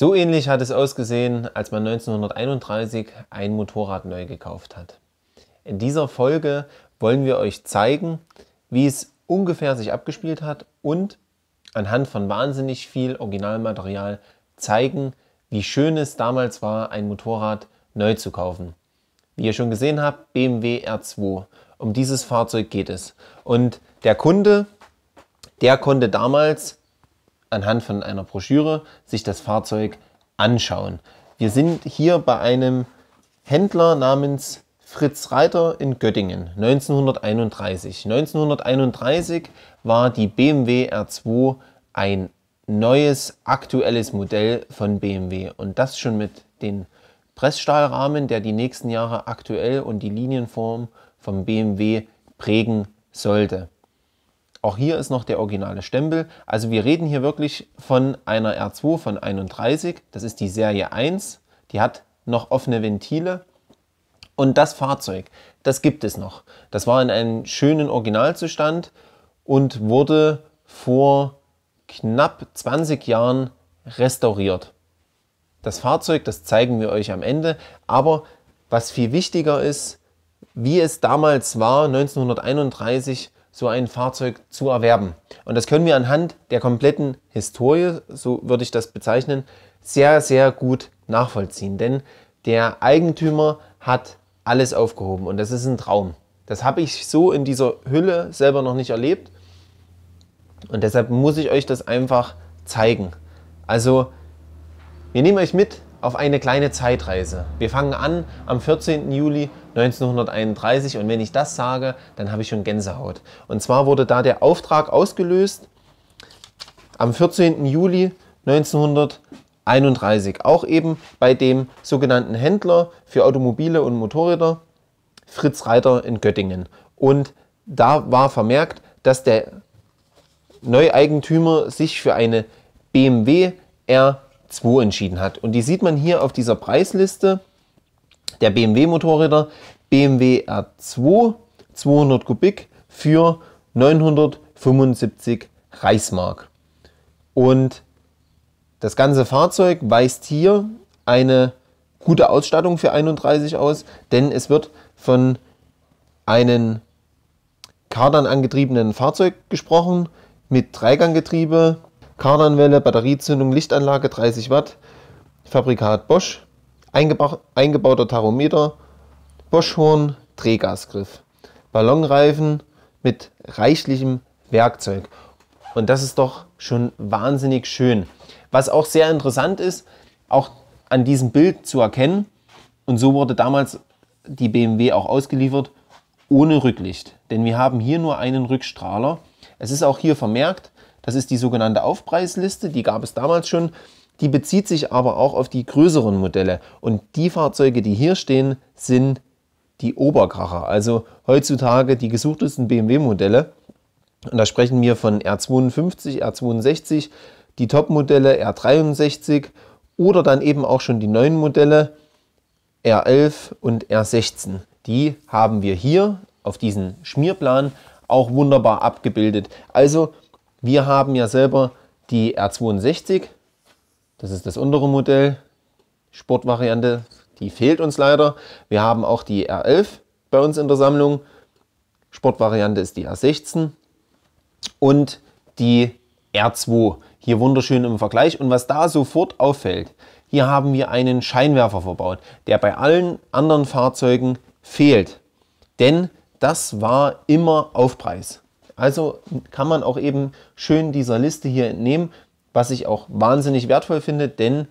So ähnlich hat es ausgesehen, als man 1931 ein Motorrad neu gekauft hat. In dieser Folge wollen wir euch zeigen, wie es ungefähr sich abgespielt hat und anhand von wahnsinnig viel Originalmaterial zeigen, wie schön es damals war, ein Motorrad neu zu kaufen. Wie ihr schon gesehen habt, BMW R2. Um dieses Fahrzeug geht es. Und der Kunde, der konnte damals anhand von einer Broschüre sich das Fahrzeug anschauen. Wir sind hier bei einem Händler namens Fritz Reiter in Göttingen 1931. 1931 war die BMW R2 ein neues, aktuelles Modell von BMW und das schon mit den Pressstahlrahmen, der die nächsten Jahre aktuell und die Linienform vom BMW prägen sollte. Auch hier ist noch der originale Stempel. Also wir reden hier wirklich von einer R2 von 31. Das ist die Serie 1. Die hat noch offene Ventile. Und das Fahrzeug, das gibt es noch. Das war in einem schönen Originalzustand und wurde vor knapp 20 Jahren restauriert. Das Fahrzeug, das zeigen wir euch am Ende. Aber was viel wichtiger ist, wie es damals war, 1931, so ein Fahrzeug zu erwerben. Und das können wir anhand der kompletten Historie, so würde ich das bezeichnen, sehr, sehr gut nachvollziehen. Denn der Eigentümer hat alles aufgehoben und das ist ein Traum. Das habe ich so in dieser Hülle selber noch nicht erlebt und deshalb muss ich euch das einfach zeigen. Also, wir nehmen euch mit auf eine kleine Zeitreise. Wir fangen an am 14. Juli 1931 und wenn ich das sage, dann habe ich schon Gänsehaut. Und zwar wurde da der Auftrag ausgelöst am 14. Juli 1931, auch eben bei dem sogenannten Händler für Automobile und Motorräder Fritz Reiter in Göttingen. Und da war vermerkt, dass der Neueigentümer sich für eine BMW R 2 entschieden hat. Und die sieht man hier auf dieser Preisliste der BMW Motorräder BMW R2 200 Kubik für 975 Reichsmark. Und das ganze Fahrzeug weist hier eine gute Ausstattung für 31 aus, denn es wird von einem Kardan angetriebenen Fahrzeug gesprochen mit Dreiganggetriebe, Kardanwelle, Batteriezündung, Lichtanlage 30 Watt, Fabrikat Bosch, eingebaut, eingebauter Tachometer, Boschhorn, Drehgasgriff, Ballonreifen mit reichlichem Werkzeug. Und das ist doch schon wahnsinnig schön. Was auch sehr interessant ist, auch an diesem Bild zu erkennen, und so wurde damals die BMW auch ausgeliefert, ohne Rücklicht. Denn wir haben hier nur einen Rückstrahler. Es ist auch hier vermerkt, das ist die sogenannte Aufpreisliste, die gab es damals schon. Die bezieht sich aber auch auf die größeren Modelle. Und die Fahrzeuge, die hier stehen, sind die Oberkracher. Also heutzutage die gesuchtesten BMW-Modelle. Und da sprechen wir von R52, R62, die Top-Modelle R63 oder dann eben auch schon die neuen Modelle R11 und R16. Die haben wir hier auf diesem Schmierplan auch wunderbar abgebildet. Also wir haben ja selber die R62, das ist das untere Modell, Sportvariante, die fehlt uns leider. Wir haben auch die R11 bei uns in der Sammlung, Sportvariante ist die R16 und die R2, hier wunderschön im Vergleich. Und was da sofort auffällt, hier haben wir einen Scheinwerfer verbaut, der bei allen anderen Fahrzeugen fehlt. Denn das war immer Aufpreis. Also kann man auch eben schön dieser Liste hier entnehmen, was ich auch wahnsinnig wertvoll finde, denn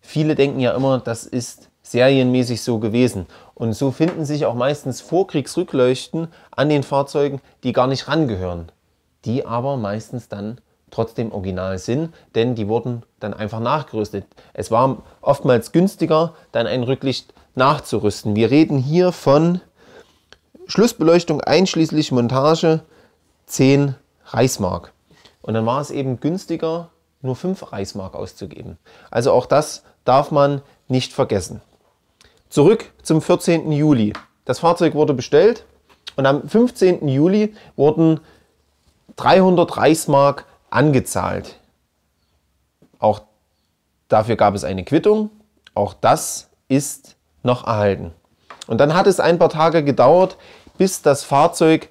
viele denken ja immer, das ist serienmäßig so gewesen. Und so finden sich auch meistens Vorkriegsrückleuchten an den Fahrzeugen, die gar nicht rangehören, die aber meistens dann trotzdem original sind, denn die wurden dann einfach nachgerüstet. Es war oftmals günstiger, dann ein Rücklicht nachzurüsten. Wir reden hier von Schlussbeleuchtung einschließlich Montage 10 Reichsmark. Und dann war es eben günstiger, nur 5 Reichsmark auszugeben. Also auch das darf man nicht vergessen. Zurück zum 14. Juli. Das Fahrzeug wurde bestellt und am 15. Juli wurden 300 Reichsmark angezahlt. Auch dafür gab es eine Quittung. Auch das ist noch erhalten. Und dann hat es ein paar Tage gedauert, bis das Fahrzeug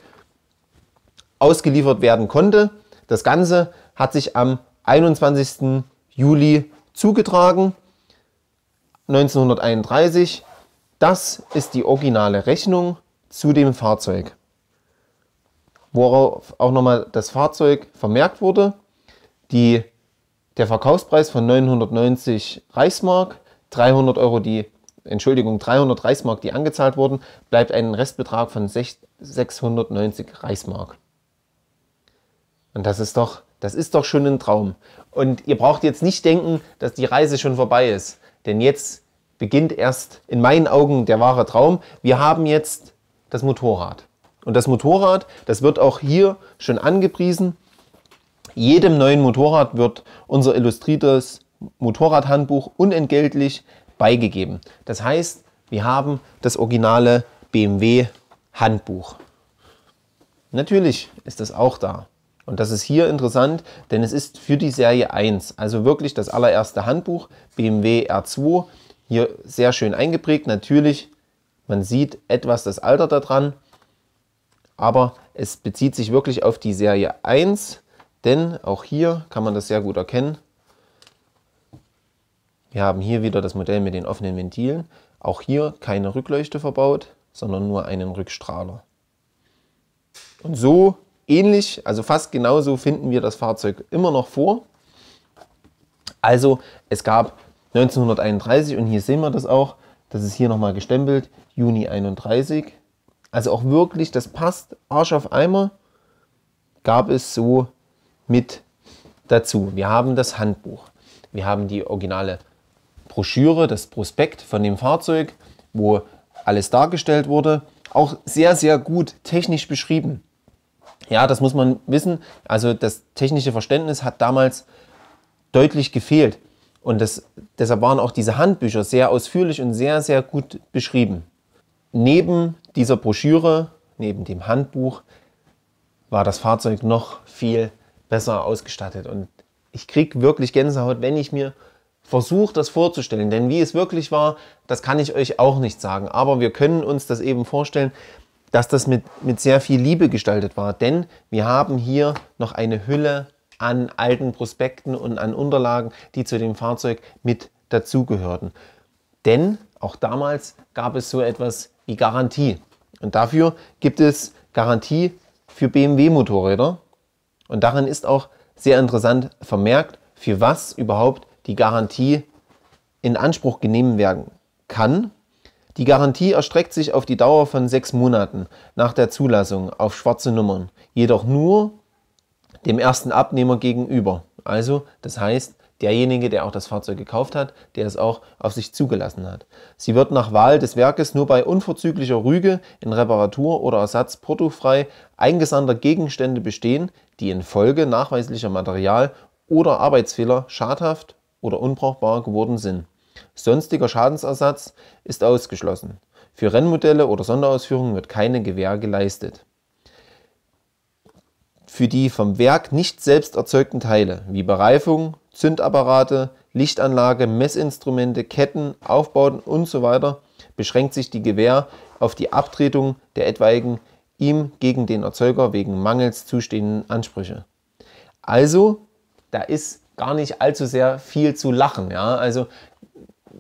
ausgeliefert werden konnte. Das Ganze hat sich am 21. Juli zugetragen, 1931. Das ist die originale Rechnung zu dem Fahrzeug, worauf auch nochmal das Fahrzeug vermerkt wurde. Die, der Verkaufspreis von 990 Reichsmark, 300 Euro die, Entschuldigung, 300 Reichsmark, die angezahlt wurden, bleibt ein Restbetrag von 6, 690 Reichsmark. Und das ist doch, das ist doch schon ein Traum. Und ihr braucht jetzt nicht denken, dass die Reise schon vorbei ist. Denn jetzt beginnt erst in meinen Augen der wahre Traum. Wir haben jetzt das Motorrad. Und das Motorrad, das wird auch hier schon angepriesen. Jedem neuen Motorrad wird unser illustriertes Motorradhandbuch unentgeltlich beigegeben. Das heißt, wir haben das originale BMW Handbuch. Natürlich ist das auch da. Und das ist hier interessant, denn es ist für die Serie 1, also wirklich das allererste Handbuch, BMW R2, hier sehr schön eingeprägt. Natürlich, man sieht etwas das Alter daran, aber es bezieht sich wirklich auf die Serie 1, denn auch hier kann man das sehr gut erkennen. Wir haben hier wieder das Modell mit den offenen Ventilen. Auch hier keine Rückleuchte verbaut, sondern nur einen Rückstrahler. Und so ähnlich, also fast genauso finden wir das Fahrzeug immer noch vor. Also es gab 1931 und hier sehen wir das auch, das ist hier nochmal gestempelt, Juni 31. Also auch wirklich, das passt, Arsch auf Eimer, gab es so mit dazu. Wir haben das Handbuch, wir haben die originale Broschüre, das Prospekt von dem Fahrzeug, wo alles dargestellt wurde. Auch sehr, sehr gut technisch beschrieben. Ja, das muss man wissen. Also das technische Verständnis hat damals deutlich gefehlt. Und das, deshalb waren auch diese Handbücher sehr ausführlich und sehr, sehr gut beschrieben. Neben dieser Broschüre, neben dem Handbuch, war das Fahrzeug noch viel besser ausgestattet. Und ich kriege wirklich Gänsehaut, wenn ich mir versuche, das vorzustellen. Denn wie es wirklich war, das kann ich euch auch nicht sagen. Aber wir können uns das eben vorstellen, dass das mit, mit sehr viel Liebe gestaltet war. Denn wir haben hier noch eine Hülle an alten Prospekten und an Unterlagen, die zu dem Fahrzeug mit dazugehörten. Denn auch damals gab es so etwas wie Garantie. Und dafür gibt es Garantie für BMW-Motorräder. Und darin ist auch sehr interessant vermerkt, für was überhaupt die Garantie in Anspruch genommen werden kann. Die Garantie erstreckt sich auf die Dauer von sechs Monaten nach der Zulassung auf schwarze Nummern, jedoch nur dem ersten Abnehmer gegenüber. Also, das heißt, derjenige, der auch das Fahrzeug gekauft hat, der es auch auf sich zugelassen hat. Sie wird nach Wahl des Werkes nur bei unverzüglicher Rüge in Reparatur oder Ersatz portofrei eingesandter Gegenstände bestehen, die infolge nachweislicher Material- oder Arbeitsfehler schadhaft oder unbrauchbar geworden sind. Sonstiger Schadensersatz ist ausgeschlossen. Für Rennmodelle oder Sonderausführungen wird keine Gewähr geleistet. Für die vom Werk nicht selbst erzeugten Teile wie Bereifung, Zündapparate, Lichtanlage, Messinstrumente, Ketten, Aufbauten usw. beschränkt sich die Gewähr auf die Abtretung der etwaigen ihm gegen den Erzeuger wegen Mangels zustehenden Ansprüche. Also, da ist gar nicht allzu sehr viel zu lachen. Ja? Also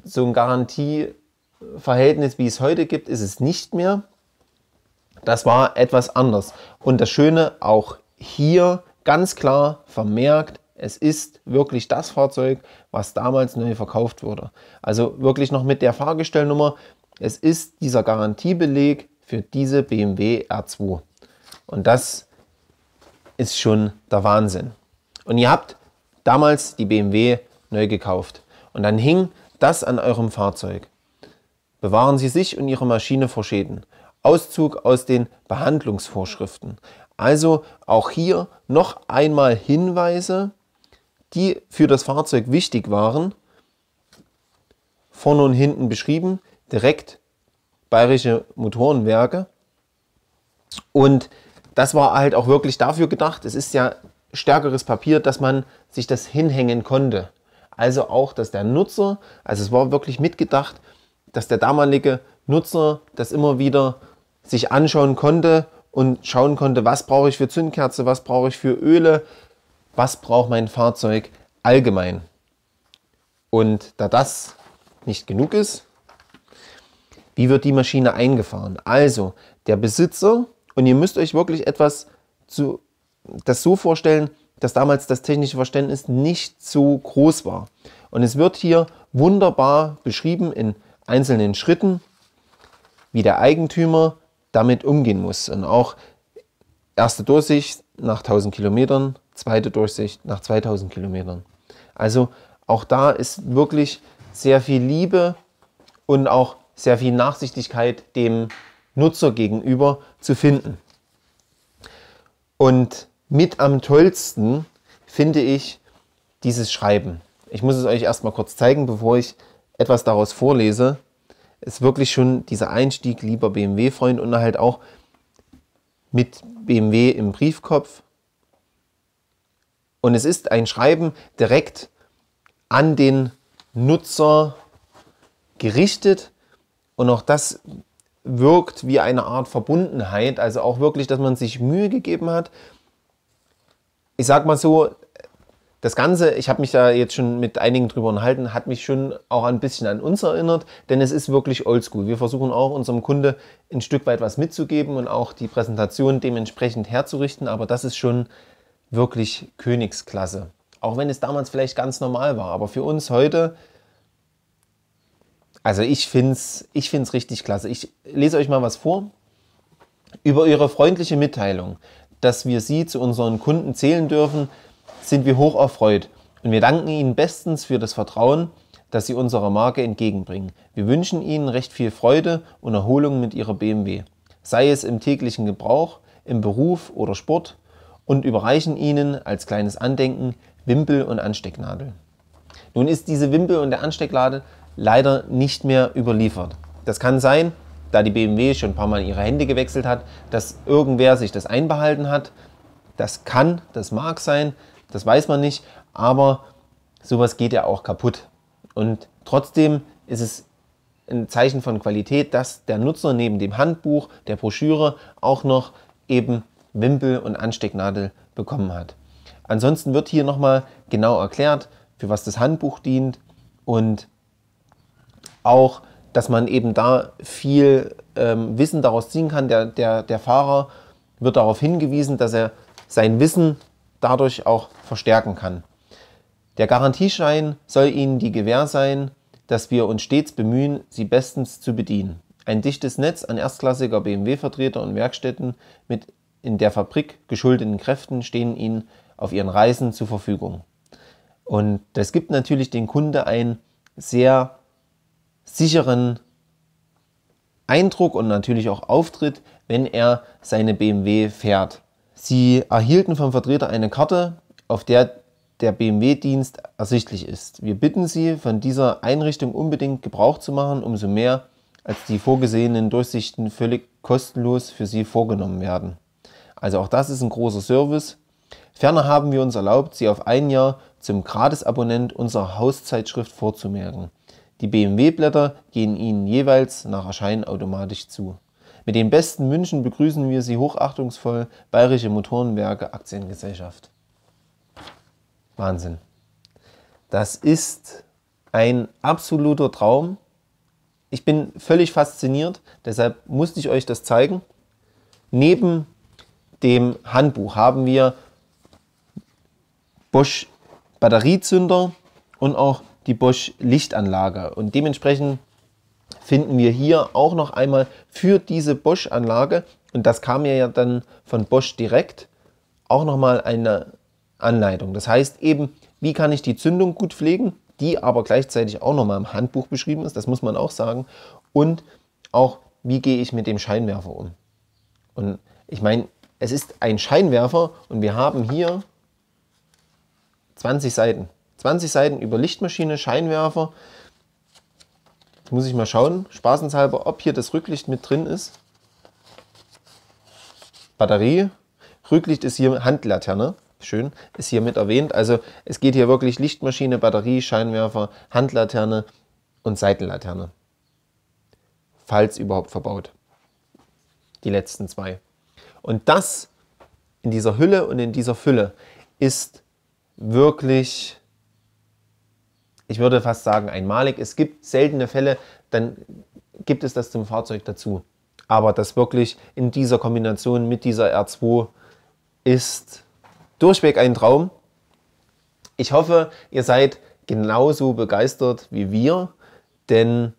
so ein Garantieverhältnis, wie es heute gibt, ist es nicht mehr. Das war etwas anders. Und das Schöne auch hier ganz klar vermerkt, es ist wirklich das Fahrzeug, was damals neu verkauft wurde. Also wirklich noch mit der Fahrgestellnummer. Es ist dieser Garantiebeleg für diese BMW R2. Und das ist schon der Wahnsinn. Und ihr habt damals die BMW neu gekauft. Und dann hing das an eurem Fahrzeug. Bewahren Sie sich und Ihre Maschine vor Schäden. Auszug aus den Behandlungsvorschriften. Also auch hier noch einmal Hinweise, die für das Fahrzeug wichtig waren, vorne und hinten beschrieben, direkt Bayerische Motorenwerke. Und das war halt auch wirklich dafür gedacht, es ist ja stärkeres Papier, dass man sich das hinhängen konnte also auch, dass der Nutzer, also es war wirklich mitgedacht, dass der damalige Nutzer das immer wieder sich anschauen konnte und schauen konnte, was brauche ich für Zündkerze, was brauche ich für Öle, was braucht mein Fahrzeug allgemein. Und da das nicht genug ist, wie wird die Maschine eingefahren? Also der Besitzer, und ihr müsst euch wirklich etwas zu, das so vorstellen, dass damals das technische Verständnis nicht so groß war. Und es wird hier wunderbar beschrieben in einzelnen Schritten, wie der Eigentümer damit umgehen muss. Und auch erste Durchsicht nach 1000 Kilometern, zweite Durchsicht nach 2000 Kilometern. Also auch da ist wirklich sehr viel Liebe und auch sehr viel Nachsichtigkeit dem Nutzer gegenüber zu finden. Und mit am tollsten finde ich dieses Schreiben. Ich muss es euch erstmal kurz zeigen, bevor ich etwas daraus vorlese. Es Ist wirklich schon dieser Einstieg, lieber BMW-Freund, und halt auch mit BMW im Briefkopf. Und es ist ein Schreiben direkt an den Nutzer gerichtet. Und auch das wirkt wie eine Art Verbundenheit. Also auch wirklich, dass man sich Mühe gegeben hat ich sag mal so, das Ganze, ich habe mich da jetzt schon mit einigen drüber unterhalten, hat mich schon auch ein bisschen an uns erinnert, denn es ist wirklich oldschool. Wir versuchen auch unserem Kunde ein Stück weit was mitzugeben und auch die Präsentation dementsprechend herzurichten, aber das ist schon wirklich Königsklasse. Auch wenn es damals vielleicht ganz normal war, aber für uns heute, also ich finde es ich find's richtig klasse. Ich lese euch mal was vor über ihre freundliche Mitteilung, dass wir sie zu unseren Kunden zählen dürfen, sind wir hoch erfreut und wir danken Ihnen bestens für das Vertrauen, das Sie unserer Marke entgegenbringen. Wir wünschen Ihnen recht viel Freude und Erholung mit Ihrer BMW, sei es im täglichen Gebrauch, im Beruf oder Sport und überreichen Ihnen als kleines Andenken Wimpel und Anstecknadel. Nun ist diese Wimpel und der Anstecknadel leider nicht mehr überliefert. Das kann sein, da die BMW schon ein paar Mal ihre Hände gewechselt hat, dass irgendwer sich das einbehalten hat. Das kann, das mag sein, das weiß man nicht, aber sowas geht ja auch kaputt. Und trotzdem ist es ein Zeichen von Qualität, dass der Nutzer neben dem Handbuch, der Broschüre auch noch eben Wimpel und Anstecknadel bekommen hat. Ansonsten wird hier nochmal genau erklärt, für was das Handbuch dient und auch dass man eben da viel ähm, Wissen daraus ziehen kann. Der, der, der Fahrer wird darauf hingewiesen, dass er sein Wissen dadurch auch verstärken kann. Der Garantieschein soll Ihnen die Gewähr sein, dass wir uns stets bemühen, sie bestens zu bedienen. Ein dichtes Netz an erstklassiger BMW-Vertreter und Werkstätten mit in der Fabrik geschuldeten Kräften stehen Ihnen auf Ihren Reisen zur Verfügung. Und das gibt natürlich den Kunde ein sehr sicheren Eindruck und natürlich auch Auftritt, wenn er seine BMW fährt. Sie erhielten vom Vertreter eine Karte, auf der der BMW-Dienst ersichtlich ist. Wir bitten Sie, von dieser Einrichtung unbedingt Gebrauch zu machen, umso mehr, als die vorgesehenen Durchsichten völlig kostenlos für Sie vorgenommen werden. Also auch das ist ein großer Service. Ferner haben wir uns erlaubt, Sie auf ein Jahr zum Gratis-Abonnent unserer Hauszeitschrift vorzumerken. Die BMW-Blätter gehen Ihnen jeweils nach Erscheinen automatisch zu. Mit den besten Wünschen begrüßen wir Sie hochachtungsvoll, Bayerische Motorenwerke Aktiengesellschaft. Wahnsinn. Das ist ein absoluter Traum. Ich bin völlig fasziniert, deshalb musste ich euch das zeigen. Neben dem Handbuch haben wir Bosch Batteriezünder und auch die Bosch Lichtanlage. Und dementsprechend finden wir hier auch noch einmal für diese Bosch-Anlage, und das kam ja dann von Bosch direkt, auch nochmal eine Anleitung. Das heißt eben, wie kann ich die Zündung gut pflegen, die aber gleichzeitig auch nochmal im Handbuch beschrieben ist, das muss man auch sagen. Und auch, wie gehe ich mit dem Scheinwerfer um. Und ich meine, es ist ein Scheinwerfer und wir haben hier 20 Seiten. 20 Seiten über Lichtmaschine, Scheinwerfer. Jetzt muss ich mal schauen, spaßenshalber, ob hier das Rücklicht mit drin ist. Batterie. Rücklicht ist hier Handlaterne. Schön, ist hier mit erwähnt. Also es geht hier wirklich Lichtmaschine, Batterie, Scheinwerfer, Handlaterne und Seitenlaterne. Falls überhaupt verbaut. Die letzten zwei. Und das in dieser Hülle und in dieser Fülle ist wirklich ich würde fast sagen einmalig. Es gibt seltene Fälle, dann gibt es das zum Fahrzeug dazu. Aber das wirklich in dieser Kombination mit dieser R2 ist durchweg ein Traum. Ich hoffe, ihr seid genauso begeistert wie wir, denn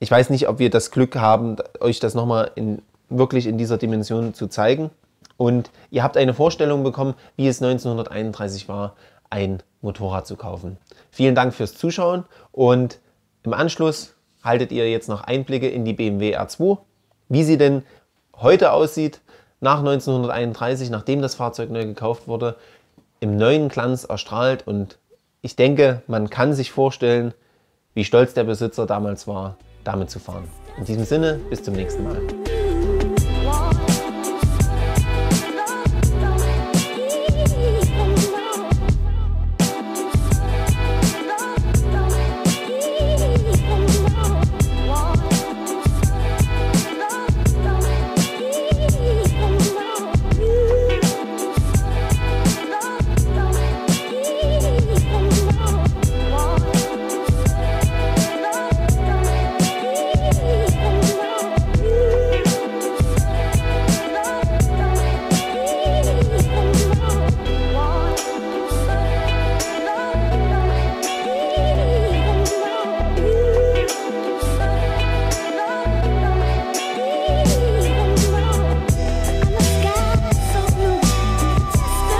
ich weiß nicht, ob wir das Glück haben, euch das nochmal in, wirklich in dieser Dimension zu zeigen. Und ihr habt eine Vorstellung bekommen, wie es 1931 war, ein Motorrad zu kaufen. Vielen Dank fürs Zuschauen und im Anschluss haltet ihr jetzt noch Einblicke in die BMW R2, wie sie denn heute aussieht, nach 1931, nachdem das Fahrzeug neu gekauft wurde, im neuen Glanz erstrahlt und ich denke, man kann sich vorstellen, wie stolz der Besitzer damals war, damit zu fahren. In diesem Sinne, bis zum nächsten Mal.